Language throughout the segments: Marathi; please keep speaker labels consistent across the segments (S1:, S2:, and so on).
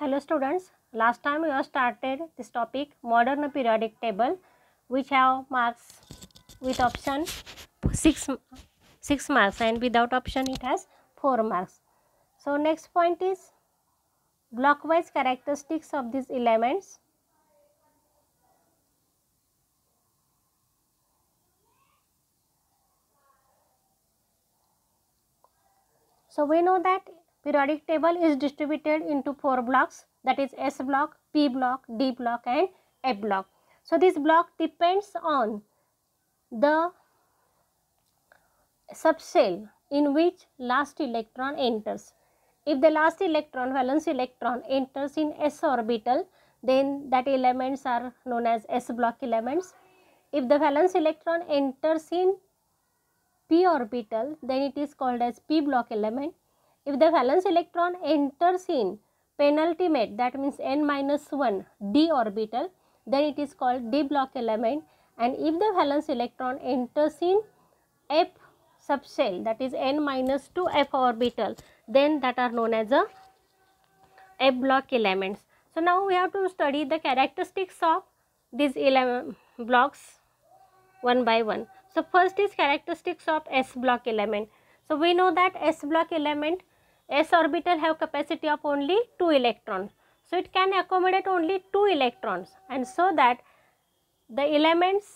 S1: hello students last time we have started this topic modern periodic table which have marks with option 6 6 marks and without option it has 4 marks so next point is wise characteristics of these elements so we know that Periodic table is distributed into four blocks that is S block, P block, D block and F block. So this block depends on the subshell in which last electron enters. If the last electron, valence electron enters in s orbital, then that elements are known as s block elements. If the valence electron enters in p orbital, then it is called as p block element if the valence electron enters in penultimate that means n minus 1 d orbital then it is called d block element and if the valence electron enters in f subshell that is n minus 2 f orbital then that are known as a f block elements so now we have to study the characteristics of these blocks one by one so first is characteristics of s block element so we know that s block element s orbital have capacity of only 2 electrons. So, it can accommodate only 2 electrons and so that the elements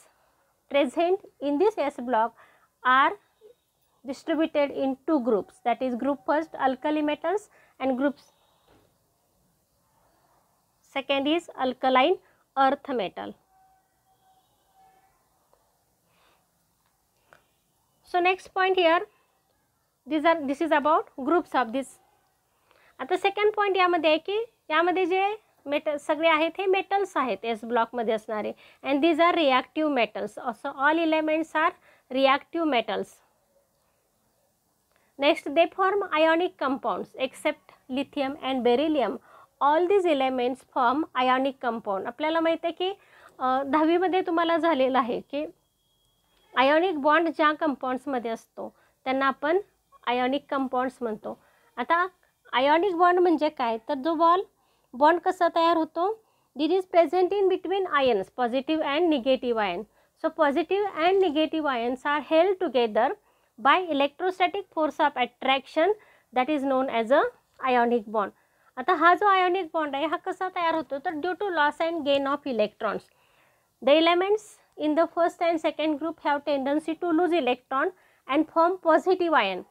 S1: present in this s block are distributed in two groups that is group first alkali metals and groups second is alkaline earth metal. So, next point here these are this is about groups of this आता सेकंड पॉईंट यामध्ये आहे की यामध्ये जे मेट सगळे आहेत हे मेटल्स आहेत एस ब्लॉकमध्ये असणारे and these are reactive metals असं all elements are reactive metals next they form ionic compounds except lithium and beryllium all these elements form ionic compound आपल्याला माहीत आहे की दहावीमध्ये तुम्हाला झालेलं आहे की आयोनिक बॉन्ड ज्या कंपाऊंड्समध्ये असतो त्यांना आपण आयोनिक कंपाउंड्स मन तो आता आयोनिक बॉन्ड मजे काय तर जो बॉल बॉन्ड कसा तयार होतो that is present in between ions positive and negative ion so positive and negative ions are held together by electrostatic force of attraction that is known as a ionic bond आता हा जो आयोनिक बॉन्ड है हा कसा तैयार होतो तो due to loss and gain of electrons the elements in the first and second group have tendency to lose electron and form positive ion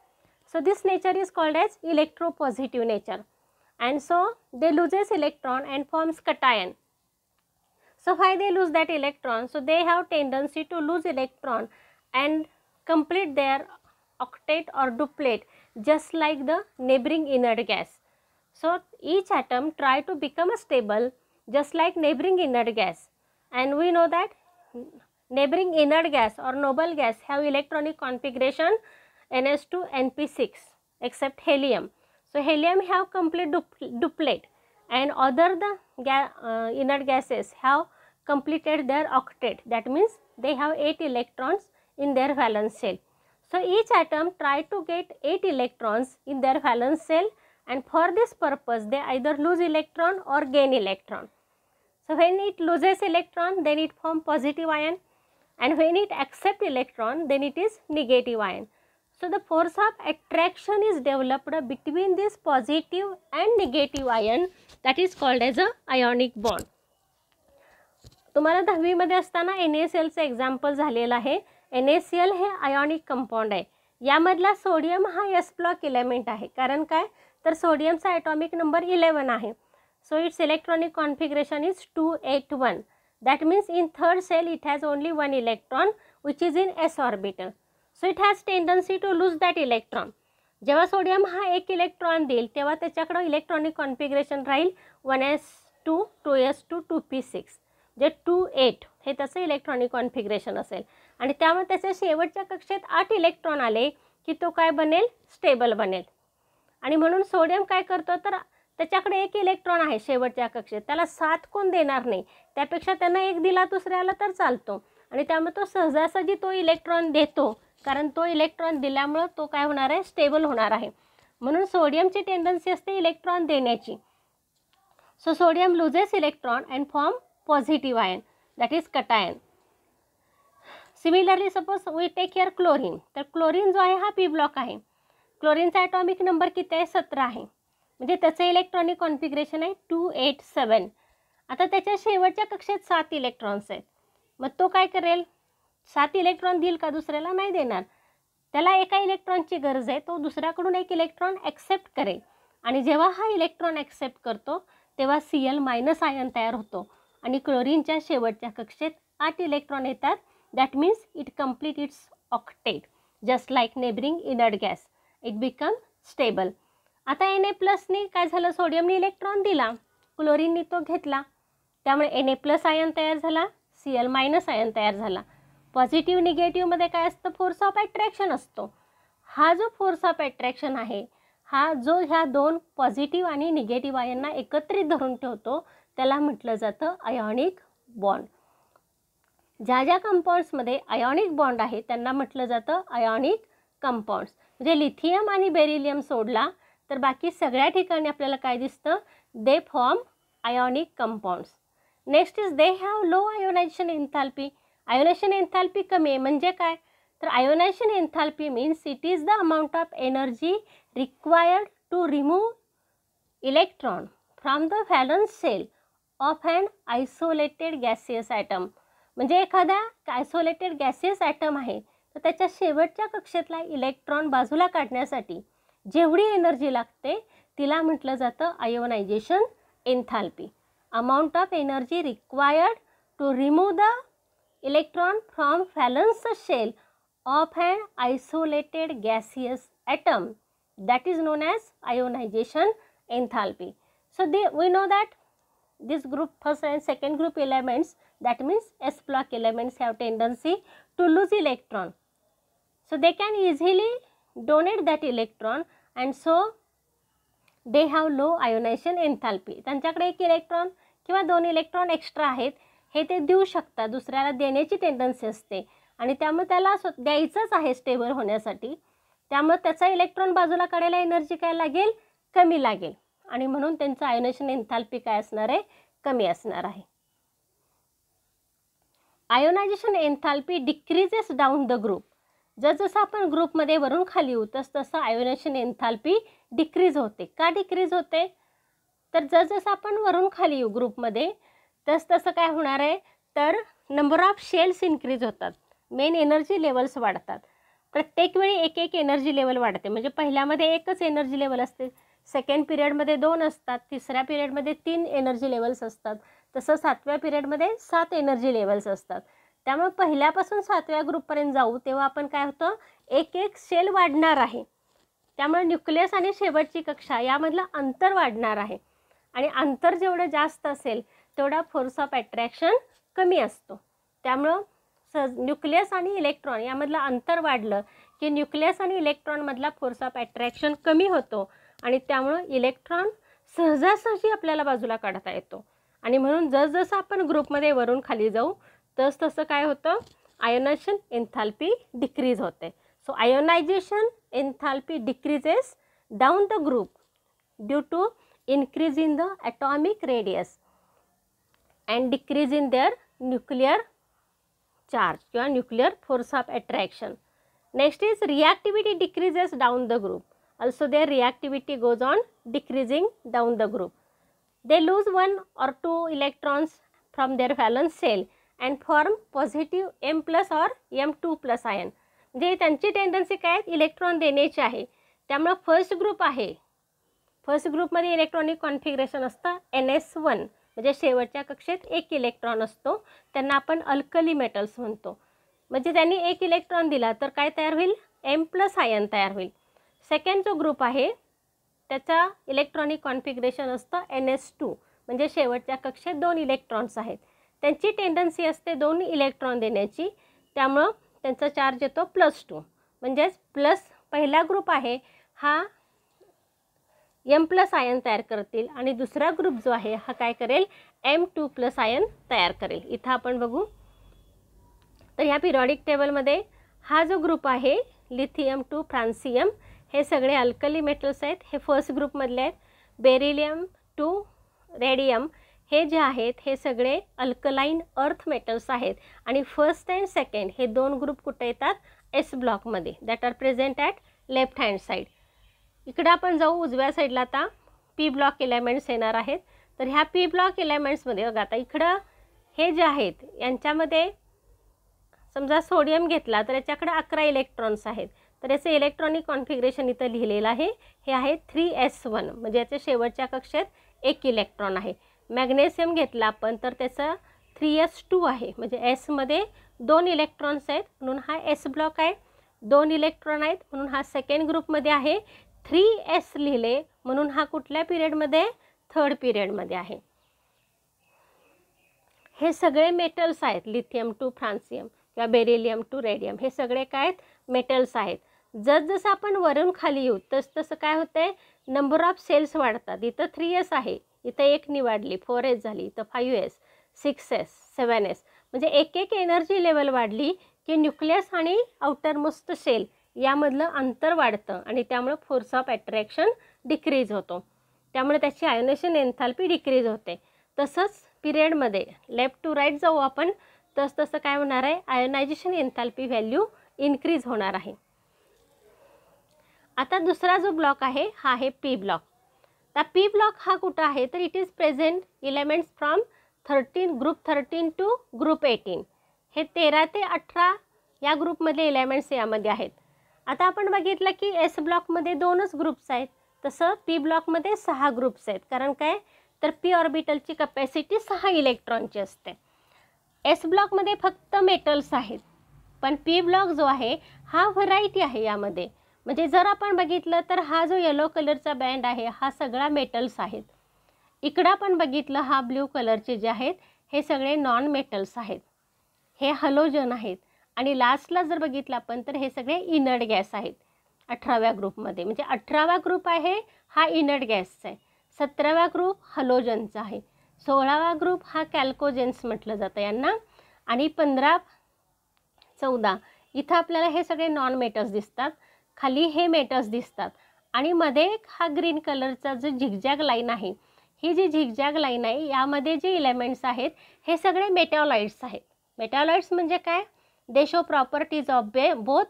S1: So, this nature is called as electropositive nature and so they loses electron and forms cation. So, why they lose that electron? So, they have tendency to lose electron and complete their octet or duplet just like the neighboring inert gas. So, each atom try to become stable just like neighboring inert gas and we know that neighboring inert gas or noble gas have electronic configuration ns 2 NP6 except helium. So, helium have complete duplet and other the ga uh, inert gases have completed their octet that means they have 8 electrons in their valence shell. So, each atom try to get 8 electrons in their valence shell and for this purpose they either lose electron or gain electron. So, when it loses electron then it form positive ion and when it accept electron then it is negative ion. So the force of attraction is developed between this positive and negative ion that is called as a ionic bond तुम्हाला दहावीमध्ये असताना एन एस एलचं एक्झाम्पल झालेलं आहे एन एस एल हे आयॉनिक कंपाऊंड आहे यामधला सोडियम हा एस ब्लॉक इलेमेंट आहे कारण काय तर सोडियमचा ॲटॉमिक नंबर इलेवन आहे so it's electronic configuration is two eight one that means in third shell it has only one electron which is in s orbital so it has tendency to lose that electron जेव्हा सोडियम हा एक इलेक्ट्रॉन देईल तेव्हा त्याच्याकडं इलेक्ट्रॉनिक कॉन्फिग्रेशन राहील one s two two s two two p six जे टू एट हे त्याचं इलेक्ट्रॉनिक कॉन्फिग्रेशन असेल आणि त्यामुळे त्याच्या शेवटच्या कक्षेत आठ इलेक्ट्रॉन आले की तो काय बनेल स्टेबल बनेल आणि म्हणून सोडियम काय करतो तर त्याच्याकडे एक इलेक्ट्रॉन आहे शेवटच्या कक्षेत त्याला सात कोण देणार नाही त्यापेक्षा त्यांना एक दिला दुसऱ्याला तर चालतो आणि त्यामुळे तो सहजासहजी तो इलेक्ट्रॉन देतो कारण तो इलेक्ट्रॉन दिल्यामुळं तो काय होणार आहे स्टेबल होणार आहे म्हणून सोडियमची टेंडन्सी असते इलेक्ट्रॉन देण्याची so sodium loses electron and form positive ion that is cation similarly suppose we take here chlorine तर क्लोरीन जो आहे हा पी ब्लॉक आहे क्लोरीनचा ॲटॉमिक नंबर किती आहे सतरा आहे म्हणजे त्याचं इलेक्ट्रॉनिक कॉन्फिग्रेशन आहे टू एट सेवन आता त्याच्या शेवटच्या कक्षेत सात इलेक्ट्रॉन्स आहेत मग तो काय करेल सात इलेक्ट्रॉन देईल का दुसऱ्याला नाही देणार त्याला एका इलेक्ट्रॉनची गरज आहे तो दुसऱ्याकडून एक इलेक्ट्रॉन ॲक्सेप्ट करेल आणि जेव्हा हा इलेक्ट्रॉन ॲक्सेप्ट करतो तेव्हा सी एल मायनस आयन तयार होतो आणि क्लोरीनच्या शेवटच्या कक्षेत आठ इलेक्ट्रॉन येतात that means it complete its octet just like neighboring inert gas it become stable आता एन ए प्लसने काय झालं सोडियमने इलेक्ट्रॉन दिला क्लोरीनने तो घेतला त्यामुळे एन ए प्लस आयन तयार झाला सी एल मायनस आयन तयार झाला पॉझिटिव्ह निगेटिव्हमध्ये काय असतं फोर्स ऑफ अट्रॅक्शन असतो हा जो फोर्स ऑफ अट्रॅक्शन आहे हा जो ह्या दोन पॉझिटिव्ह आणि निगेटिव्ह आयनना एकत्रित धरून ठेवतो त्याला म्हटलं जातं आयोनिक बॉन्ड ज्या ज्या कंपाऊंड्समध्ये आयॉनिक बॉन्ड आहे त्यांना म्हटलं जातं आयोनिक कंपाऊंड्स म्हणजे लिथियम आणि बेरिलियम सोडला तर बाकी सगळ्या ठिकाणी आपल्याला काय दिसतं they form ionic compounds next is they have low ionization enthalpy ionization enthalpy कमी आहे म्हणजे काय तर ionization enthalpy means it is the amount of energy required to remove electron from the valence shell of and isolated gaseous atom म्हणजे एखादा आयसोलेटेड गॅसियस ॲटम आहे तर त्याच्या शेवटच्या कक्षेतला इलेक्ट्रॉन बाजूला काढण्यासाठी जेवढी एनर्जी लागते तिला म्हटलं जातं ionization enthalpy amount of energy required to remove the electron from valence shell of and isolated gaseous atom that is known as ionization en so they we know that this group first and second group elements that means s block elements have tendency to lose electron so they can easily donate that electron and so they have low ionization enthalpy त्यांच्याकडे एक इलेक्ट्रॉन किंवा दोन इलेक्ट्रॉन एक्स्ट्रा आहेत हे ते देऊ शकतात दुसऱ्याला देण्याची टेंडन्सी असते आणि त्यामुळे त्याला द्यायचंच आहे स्टेबल होण्यासाठी त्यामुळे त्याचा इलेक्ट्रॉन बाजूला काढायला एनर्जी काय लागेल कमी लागेल आणि म्हणून त्यांचं आयोनेशन एन्थाल्पी काय असणार आहे कमी असणार आहे ionization enthalpy decreases down the group जसजसं आपण ग्रुपमध्ये वरून खाली येऊ तस तसं आयोनेशन एन्थाल्पी डिक्रीज होते का डिक्रीज होते तर जसजसं आपण वरून खाली येऊ ग्रुपमध्ये तस तसं काय होणार आहे तर नंबर ऑफ शेल्स इन्क्रीज होतात मेन एनर्जी लेवल्स वाढतात प्रत्येक वेळी एक एक एनर्जी लेवल वाढते म्हणजे पहिल्यामध्ये एकच एनर्जी लेवल असते सेकंड पिरियडमध्ये दोन असतात तिसऱ्या पिरियडमध्ये तीन एनर्जी लेवल्स असतात तसं सातव्या पिरियडमध्ये सात एनर्जी लेवल्स असतात त्यामुळे पहिल्यापासून सातव्या ग्रुपपर्यंत जाऊ तेव्हा आपण काय होतं एक एक सेल वाढणार आहे त्यामुळे न्यूक्लियस आणि शेवटची कक्षा यामधलं अंतर वाढणार आहे आणि अंतर जेवढं जास्त असेल तेवढा फोर्स ऑफ अट्रॅक्शन कमी असतो त्यामुळं स न्यूक्लियस आणि इलेक्ट्रॉन यामधलं अंतर वाढलं की न्यूक्लियस आणि इलेक्ट्रॉनमधला फोर्स ऑफ अट्रॅक्शन कमी होतो आणि त्यामुळं इलेक्ट्रॉन सहजासहजी आपल्याला बाजूला काढता येतो आणि म्हणून जसजसं आपण ग्रुपमध्ये वरून खाली जाऊ तस तसं काय होतं आयोनायशन एन्थाल्पी डिक्रीज होते so ionization enthalpy decreases down the group due to increase in the atomic radius and decrease in their nuclear charge किंवा nuclear force of attraction next is reactivity decreases down the group also their reactivity goes on decreasing down the group they lose one or two electrons from their valence shell and form positive M plus or M two plus ion म्हणजे त्यांची टेंडन्सी काय इलेक्ट्रॉन देण्याची आहे त्यामुळं फर्स्ट ग्रुप आहे फर्स्ट ग्रुपमध्ये इलेक्ट्रॉनिक कॉन्फिग्रेशन असतं एन एस वन म्हणजे शेवटच्या कक्षेत एक इलेक्ट्रॉन असतो त्यांना आपण अल्कली मेटल्स म्हणतो म्हणजे त्यांनी एक इलेक्ट्रॉन दिला तर काय तयार होईल एम प्लस आयन तयार होईल सेकंड जो ग्रुप आहे त्याचा इलेक्ट्रॉनिक कॉन्फिग्रेशन असतं एन एस टू म्हणजे शेवटच्या कक्षेत दोन इलेक्ट्रॉन्स आहेत त्यांची टेंडन्सी असते दोन इलेक्ट्रॉन देण्याची त्यामुळं त्यांचा चार्ज येतो प्लस टू म्हणजेच प्लस पहिला ग्रुप आहे हा एम प्लस आयन तयार करतील आणि दुसरा ग्रुप जो आहे हा काय करेल एम टू प्लस आयन तयार करेल इथं आपण बघू तर ह्या पिरॉडिक टेबलमध्ये हा जो ग्रुप आहे लिथियम टू फ्रान्सियम हे सगळे अल्कली मेटल्स आहेत हे फर्स्ट ग्रुपमधले आहेत बेरिलियम टू रेडियम हे जे आहेत हे सगळे अल्कलाईन अर्थ मेटल्स आहेत आणि फर्स्ट अँड सेकंड हे दोन ग्रुप कुठे येतात एस ब्लॉकमध्ये that are present at left hand side इकडं आपण जाऊ उजव्या साईडला आता पी ब्लॉक एलिमेंट्स येणार आहेत तर ह्या पी ब्लॉक एलिमेंट्समध्ये बघा आता इकडं हे जे आहेत यांच्यामध्ये समजा सोडियम घेतला तर याच्याकडे अकरा इलेक्ट्रॉन्स आहेत तर याचं इलेक्ट्रॉनिक कॉन्फिगरेशन इथं लिहिलेलं आहे हे आहे थ्री एस वन म्हणजे याच्या शेवटच्या कक्षेत एक इलेक्ट्रॉन आहे मॅग्नेशियम घेतला आपण तर त्याचं थ्री एस टू आहे म्हणजे एसमध्ये दोन इलेक्ट्रॉन्स आहेत म्हणून हा एस ब्लॉक आहे दोन इलेक्ट्रॉन आहेत म्हणून हा सेकंड ग्रुपमध्ये आहे थ्री एस लिहिले म्हणून हा कुठल्या पिरियडमध्ये थर्ड पिरियडमध्ये आहे हे सगळे मेटल्स आहेत लिथियम टू फ्रान्सियम किंवा बेरिलियम टू रेडियम हे सगळे काय आहेत मेटल्स आहेत जसजसं आपण वरून खाली येऊ तस तसं काय आहे नंबर ऑफ सेल्स वाढतात इथं थ्री एस आहे इथं एक वाढली फोर एस झाली इथं five s six s seven s म्हणजे एक एक एनर्जी लेवल वाढली की न्यूक्लियस आणि आउटर आउटरमोस्ट सेल यामधलं अंतर वाढतं आणि त्यामुळे फोर्स ऑफ अट्रॅक्शन डिक्रीज होतो त्यामुळे त्याची आयोनेशन एन्थाल्पी डिक्रीज होते तसंच पिरियडमध्ये लेफ्ट टू राईट जाऊ आपण तस तसं काय होणार आहे आयोनायझेशन एन्थाल्पी व्हॅल्यू इन्क्रीज होणार आहे आता दुसरा जो ब्लॉक आहे हा आहे पी ब्लॉक आता पी ब्लॉक हा कुठं आहे तर it is present elements from thirteen group thirteen to group eighteen हे तेरा ते अठरा या ग्रुपमधले इलेमेंट्स यामध्ये आहेत आता आपण बघितलं की एस ब्लॉकमध्ये दोनच ग्रुप्स आहेत तसं पी ब्लॉकमध्ये सहा ग्रुप्स आहेत कारण काय तर पी ऑर्बिटलची कपॅसिटी सहा इलेक्ट्रॉनची असते एस ब्लॉकमध्ये फक्त मेटल्स आहेत पण पी ब्लॉक जो आहे हा व्हरायटी आहे यामध्ये म्हणजे जर आपण बघितलं तर हा जो येलो कलरचा बँड आहे हा सगळा मेटल्स आहेत इकडं पण बघितलं हा ब्ल्यू कलरचे जे आहेत हे सगळे नॉन मेटल्स आहेत हे हलोजन आहेत आणि लास्टला जर बघितलं आपण तर हे सगळे इनर्ड गॅस आहेत अठराव्या ग्रुपमध्ये म्हणजे अठरावा ग्रुप आहे हा इनर्ड गॅसचा आहे सतरावा ग्रुप हलोजनचा आहे सोळावा ग्रुप हा कॅल्कोजेन्स म्हटलं जातं यांना आणि पंधरा चौदा इथं आपल्याला हे सगळे नॉन मेटल्स दिसतात खाली हे मेटल्स दिसतात आणि मध्ये हा ग्रीन कलरचा जो झिगझॅग लाईन आहे ही जी झिगझॅग लाईन आहे यामध्ये जे इलेमेंट्स आहेत हे सगळे मेटॉलॉइड्स आहेत मेटॉलॉइड्स म्हणजे काय they show properties of be both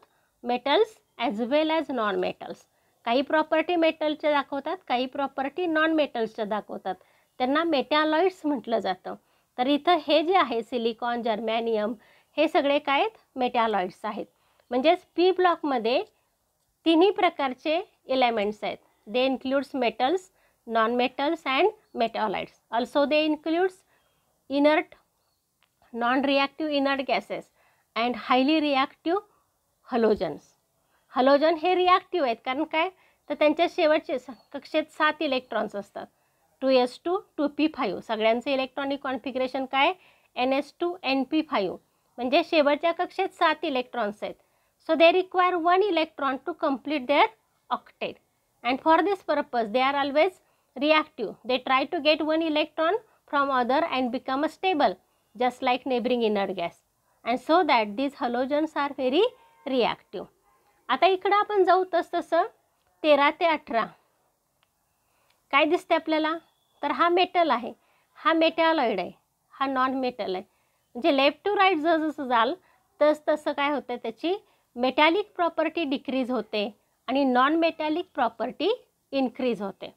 S1: metals as well as non metals काही प्रॉपर्टी मेटलचे दाखवतात काही प्रॉपर्टी नॉन मेटल्सच्या दाखवतात त्यांना मेटॅलॉइड्स म्हटलं जातं तर इथं हे जे आहे सिलिकॉन जर्मॅनियम हे सगळे काय आहेत मेटॅलॉइड्स आहेत म्हणजेच पी ब्लॉकमध्ये तिन्ही प्रकारचे एलिमेंट्स आहेत they includes metals non metals and metalloids also they includes inert non reactive inert gases and highly reactive halogens halogen हे रिॲक्टिव्ह आहेत कारण काय तर त्यांच्या शेवटचे कक्षेत सात इलेक्ट्रॉन्स असतात two s two two p five सगळ्यांचं इलेक्ट्रॉनिक कॉन्फिग्रेशन काय n s two n p five म्हणजे शेवटच्या कक्षेत सात इलेक्ट्रॉन्स आहेत so they require one electron to complete their octet and for this purpose they are always reactive they try to get one electron from other and become a stable just like neighboring inert gas and so that these halogens are very reactive आता इकडं आपण जाऊ तस तसं तेरा ते अठरा काय दिसते आपल्याला तर हा मेटल आहे हा मेटॅलॉइड आहे हा नॉन मेटल आहे म्हणजे लेफ्ट टू राईट जर जसं जाल तस तसं काय होतं त्याची मेटॅलिक प्रॉपर्टी डिक्रीज होते आणि नॉन मेटॅलिक प्रॉपर्टी इन्क्रीज होते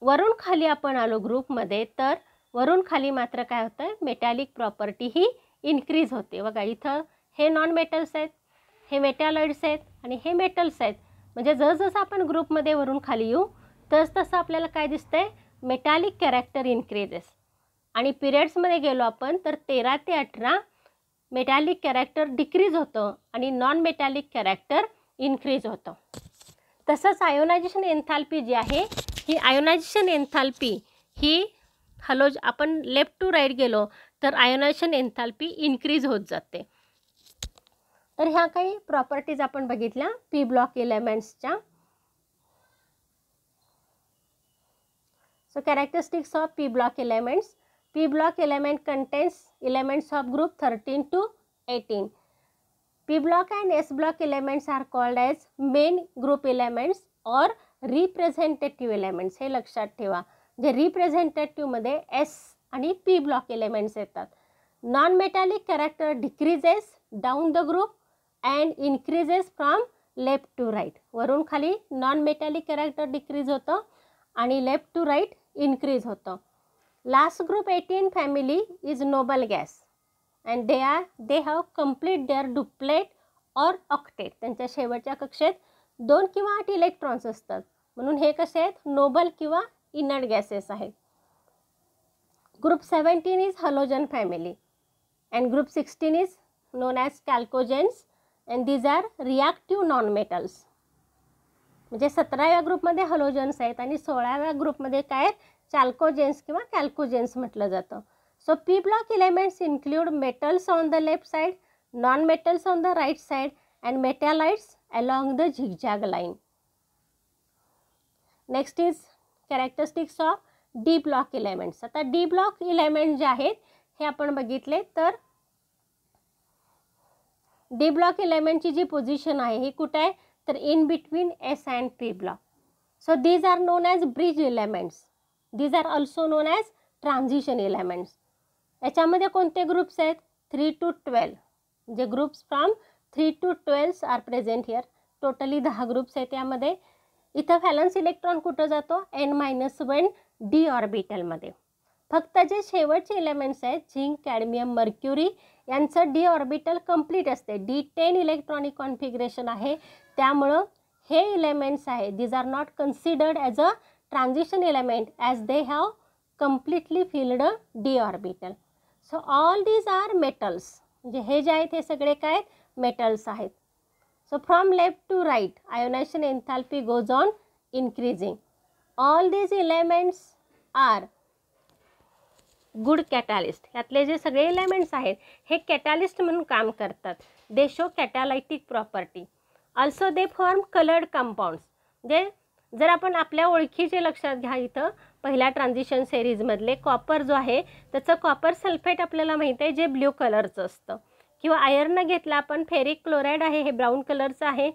S1: वरून खाली आपण आलो ग्रुपमध्ये तर वरून खाली मात्र काय होतं मेटॅलिक प्रॉपर्टी ही इन्क्रीज होते बघा इथं हे नॉन मेटल्स आहेत हे मेटॅलॉइड्स आहेत आणि हे मेटल्स आहेत म्हणजे जसजसं आपण ग्रुपमध्ये वरून खाली येऊ तस तसं आपल्याला काय दिसतंय मेटालिक कॅरेक्टर इन्क्रीजेस आणि पिरियड्समध्ये गेलो आपण तर तेरा ते अठरा मेटॅलिक कॅरेक्टर डिक्रीज होतं आणि नॉन मेटॅलिक कॅरेक्टर इन्क्रीज होतं तसंच आयोनायझेशन एन्थाल्पी जी आहे ही आयोनायझेशन एन्थाल्पी ही हॅलो आपण लेफ्ट टू राईट गेलो तर आयोनायझेशन एन्थाल्पी इन्क्रीज होत जाते तर ह्या काही प्रॉपर्टीज आपण बघितल्या पी ब्लॉक इलेमेंट्सच्या so characteristics of p block elements p block element contains elements of group thirteen to eighteen p block and s block elements are called as main group elements और रिप्रेझेंटेटिव्ह इलेमेंट्स हे लक्षात ठेवा जे रिप्रेझेंटेटिव्हमध्ये एस आणि पी ब्लॉक एलिमेंट्स येतात non metallic character decreases down the group and increases from left to right वरून खाली नॉन मेटॅलिक कॅरेक्टर डिक्रीज होतं आणि लेफ्ट टू राईट इनक्रीज होतं last group eighteen family is noble gas and they are they have complete their duplet और ऑक्टेट त्यांच्या शेवटच्या कक्षेत दोन किंवा आठ इलेक्ट्रॉन्स असतात म्हणून हे कसे आहेत नोबल किंवा इनर्ट गॅसेस आहेत group seventeen is halogen family and group sixteen is known as chalcogens and these are reactive non metals म्हणजे सतराव्या ग्रुपमध्ये हलोजन्स आहेत आणि सोळाव्या ग्रुपमध्ये काय चाल्कोजेन्स किंवा कॅल्कोजेन्स म्हटलं जातं so p block elements include metals on the left side non metals on the right side and metalloids along the zigzag line next is characteristics of d block elements आता डी ब्लॉक इलेमेंट जे आहेत हे आपण बघितले तर डी ब्लॉक इलेमेंटची जी पोझिशन आहे ही कुठे आहे तर in between s and p block so these are known as bridge elements these are also non as transition elements याच्यामध्ये कोणते ग्रुप्स आहेत थ्री टू ट्वेल्व जे groups from three to twelves are present here totally दहा ग्रुप्स आहेत यामध्ये इथं व्हॅलन्स इलेक्ट्रॉन कुठं जातो एन मायनस वन डी ऑर्बिटलमध्ये फक्त जे शेवटचे इलेमेंट्स आहेत झिंक कॅडमियम मर्क्युरी यांचं डी ऑर्बिटल कंप्लीट असते डी टेन इलेक्ट्रॉनिक कॉन्फिग्रेशन आहे त्यामुळं हे इलेमेंट्स आहे these are not considered as a transition element as they have completely filled D orbital so all these are metals म्हणजे हे जे आहेत हे सगळे काय मेटल्स आहेत So from left to right, ionization enthalpy goes on increasing. All these elements are good catalyst यातले जे सगळे एलिमेंट्स आहेत हे कॅटालिस्ट म्हणून काम करतात they show catalytic property also they form coloured compounds जे जर आपण आपल्या ओळखीचे लक्षात घ्या इथं पहिल्या ट्रान्झिशन सेरीजमधले कॉपर जो आहे त्याचं कॉपर सल्फेट आपल्याला माहीत आहे जे ब्ल्यू कलरचं असतं किंवा आयर्न घेतला आपण फेरिक क्लोराईड आहे हे ब्राऊन कलरचं आहे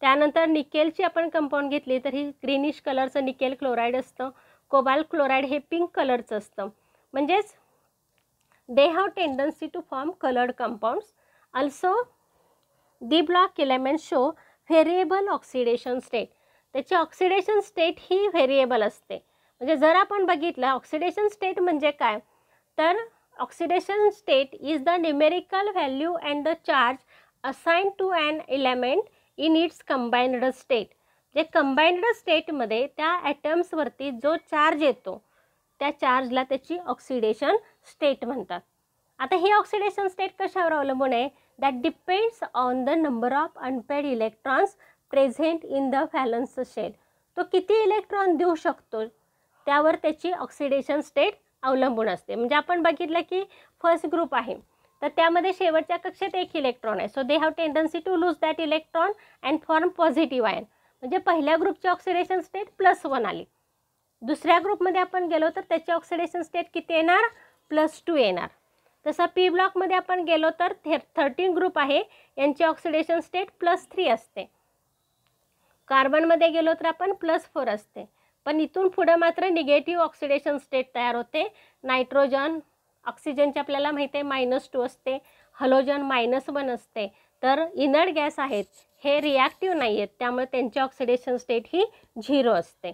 S1: त्यानंतर निकेलची आपण कंपाऊंड घेतली तर ही ग्रीनिश कलरचं निकेल क्लोराईड असतं कोबाल क्लोराईड हे पिंक कलरचं असतं म्हणजेच they have tendency to form coloured compounds also d block element show variable oxidation state त्याची ऑक्सिडेशन स्टेट ही व्हेरिएबल असते म्हणजे जर आपण बघितलं ऑक्सिडेशन स्टेट म्हणजे काय तर oxidation state is the numerical value and the charge assigned to an element in its combined state जे कंबाइंड स्टेटमध्ये त्या ॲटम्सवरती जो चार्ज येतो त्या चार्जला त्याची ऑक्सिडेशन स्टेट म्हणतात आता ही ऑक्सिडेशन स्टेट कशावर अवलंबून आहे that depends on the number of unpaired electrons present in the valence shell तो किती इलेक्ट्रॉन देऊ शकतो त्यावर त्याची ऑक्सिडेशन स्टेट अवलंबून असते म्हणजे आपण बघितलं की फर्स्ट ग्रुप आहे तर त्यामध्ये शेवटच्या कक्षेत एक इलेक्ट्रॉन आहे so they have tendency to lose that electron and form positive ion म्हणजे पहिल्या ग्रुपची ऑक्सिडेशन स्टेट प्लस वन आली दुसऱ्या ग्रुपमध्ये आपण गेलो तर त्याची ऑक्सिडेशन स्टेट किती येणार प्लस टू येणार तसं पी ब्लॉकमध्ये आपण गेलो तर थे थर्टीन ग्रुप आहे यांची ऑक्सिडेशन स्टेट प्लस थ्री असते कार्बनमध्ये गेलो तर आपण प्लस फोर असते पण इथून पुढं मात्र निगेटिव्ह ऑक्सिडेशन स्टेट तयार होते नायट्रोजन ऑक्सिजनची आपल्याला माहिती आहे मायनस टू असते हलोजन मायनस वन असते तर इनर्ड गॅस आहेत हे रिॲक्टिव्ह नाही आहेत त्यामुळे त्यांची ऑक्सिडेशन स्टेट ही झिरो असते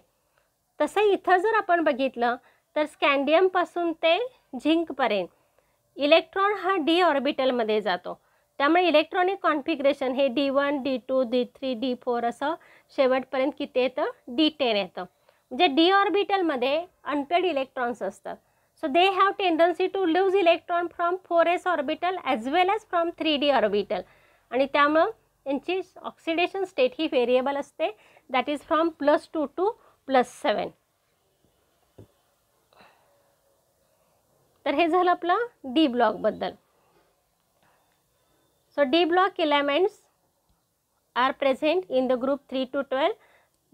S1: तसं इथं जर आपण बघितलं तर स्कॅन्डियमपासून ते झिंकपर्यंत इलेक्ट्रॉन हा डी ऑर्बिटलमध्ये जातो त्यामुळे इलेक्ट्रॉनिक कॉन्फिग्रेशन हे d one d two d three d four असं शेवटपर्यंत किती येतं डी टेन येतं जे डी ऑर्बिटलमध्ये अनपेड इलेक्ट्रॉन्स असतात so they have tendency to lose electron from four s orbital as well as from three d orbital आणि त्यामुळं त्यांची ऑक्सिडेशन स्टेट ही व्हेरिएबल असते that is from plus two to plus seven तर हे झालं आपलं डी ब्लॉकबद्दल so D block elements are present in the group three to twelve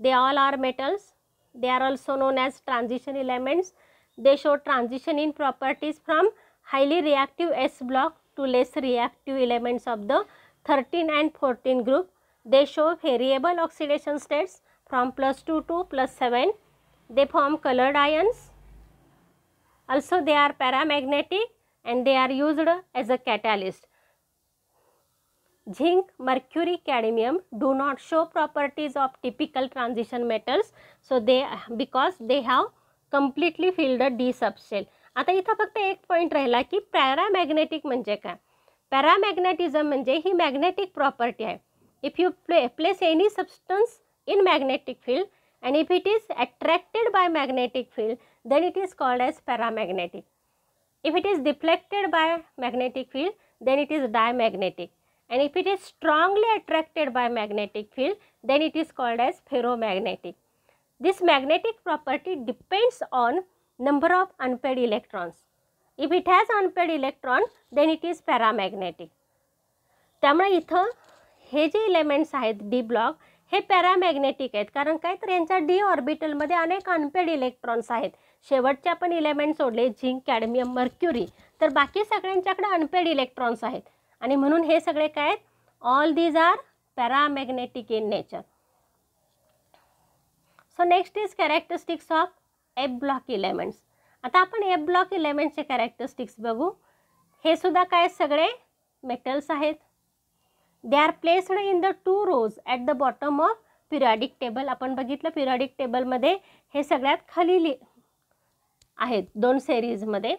S1: they all are metals They are also known as transition elements. They show transition in properties from highly reactive S block to less reactive elements of the 13 and 14 group. They show variable oxidation states from plus 2 to plus 7. They form colored ions. Also they are paramagnetic and they are used as a catalyst. zinc mercury cadmium do not show properties of typical transition metals so they because they have completely filled the d subshell आता इथं फक्त एक पॉईंट राहिला की पॅरामॅग्नेटिक म्हणजे काय पॅरामॅग्नेटिझम म्हणजे ही मॅग्नेटिक प्रॉपर्टी आहे if you play place any substance in magnetic field and if it is attracted by magnetic field then it is called as paramagnetic if it is deflected by magnetic field then it is diamagnetic and if it is strongly attracted by magnetic field then it is called as ferromagnetic. This magnetic property depends on number of unpaired electrons. If it has unpaired electron then it is paramagnetic. त्यामुळे इथं हे जे इलेमेंट्स आहेत डी ब्लॉक हे पॅरामॅग्नेटिक आहेत कारण काय तर यांच्या डी ऑर्बिटलमध्ये अनेक अनपेड इलेक्ट्रॉन्स आहेत शेवटचे आपण इलेमेंट सोडले झिंक कॅडमियम मर्क्युरी तर बाकी सगळ्यांच्याकडे अनपेड इलेक्ट्रॉन्स आहेत आणि म्हणून हे सगळे काय आहेत all these are paramagnetic in nature so next is characteristics of F block elements आता आपण एफ ब्लॉक इलेमेंट्सचे कॅरेक्टरिस्टिक्स बघू हे सुद्धा काय सगळे मेटल्स आहेत they are placed in the two rows at the bottom of periodic table आपण बघितलं पिरॉडिक टेबलमध्ये हे सगळ्यात खाली आहेत दोन सेरीजमध्ये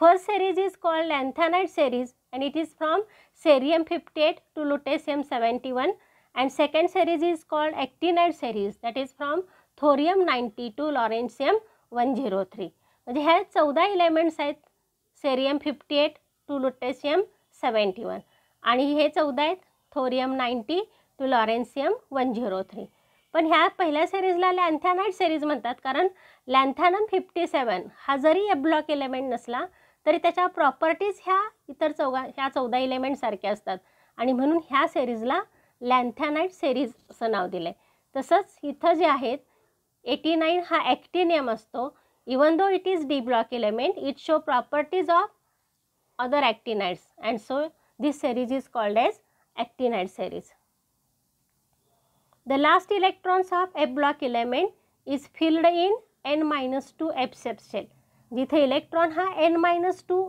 S1: first series is called lanthanide series and it is from cerium fifty eight to lutetium seventy one and second series is called actinide series that is from thorium ninety two lawrencium one zero three म्हणजे ह्या चौदा इलेमेंट्स आहेत cerium fifty eight to लुटेसियम seventy one आणि हे चौदा आहेत thorium ninety two lawrencium one zero three पण ह्या पहिल्या सेरीजला लॅनथॅनाईट सेरीज म्हणतात कारण लॅनथॅनम फिफ्टी सेवन हा जरी ब्लॉक इलेमेंट नसला तरी त्याच्या प्रॉपर्टीज ह्या इतर चौदा ह्या चौदा इलेमेंटसारख्या असतात आणि म्हणून ह्या सेरीजला लँथॅनाईट सेरीज असं नाव दिलं आहे तसंच इथं जे आहेत एटी नाईन हा ॲक्टिनियम असतो even though it is D block element it show properties of other actinides and so this series is called as actinide series the last electrons of F block element is filled in N minus two F subshell जिथे इलेक्ट्रॉन हा एन मायनस टू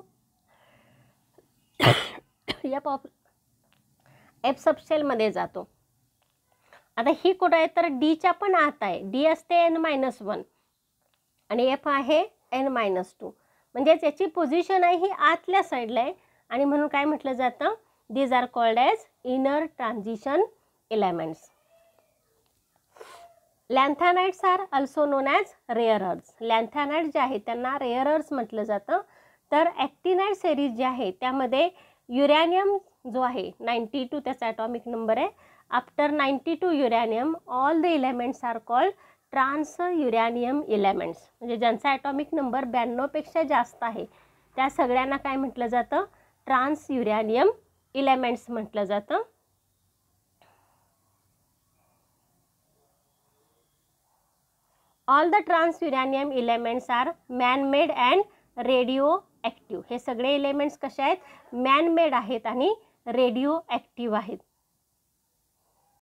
S1: या पॉप एफ सबसेलमध्ये जातो आता ही कुठं आहे तर डीच्या पण आत आहे डी असते एन मायनस वन आणि एफ आहे एन मायनस टू म्हणजेच याची पोझिशन आहे ही आतल्या साईडला आहे आणि म्हणून काय म्हटलं जातं these are called as inner transition elements lanthanides are also known as rare earths lanthanide जे आहे त्यांना रेअरर्स म्हटलं जातं तर ॲक्टिनाईट सेरीज जे आहे त्यामध्ये युरॅनियम जो आहे नाईन्टी टू त्याचा ॲटॉमिक नंबर आहे after ninety two uranium all the elements are called transuranium elements म्हणजे ज्यांचा ॲटॉमिक नंबर ब्याण्णवपेक्षा जास्त आहे त्या सगळ्यांना काय म्हटलं जातं ट्रान्स युरॅनियम इलेमेंट्स म्हटलं जातं all the transuranium elements are manmade and radioactive हे सगळे इलेमेंट्स कसे आहेत मॅनमेड आहेत आणि रेडिओ ॲक्टिव्ह आहेत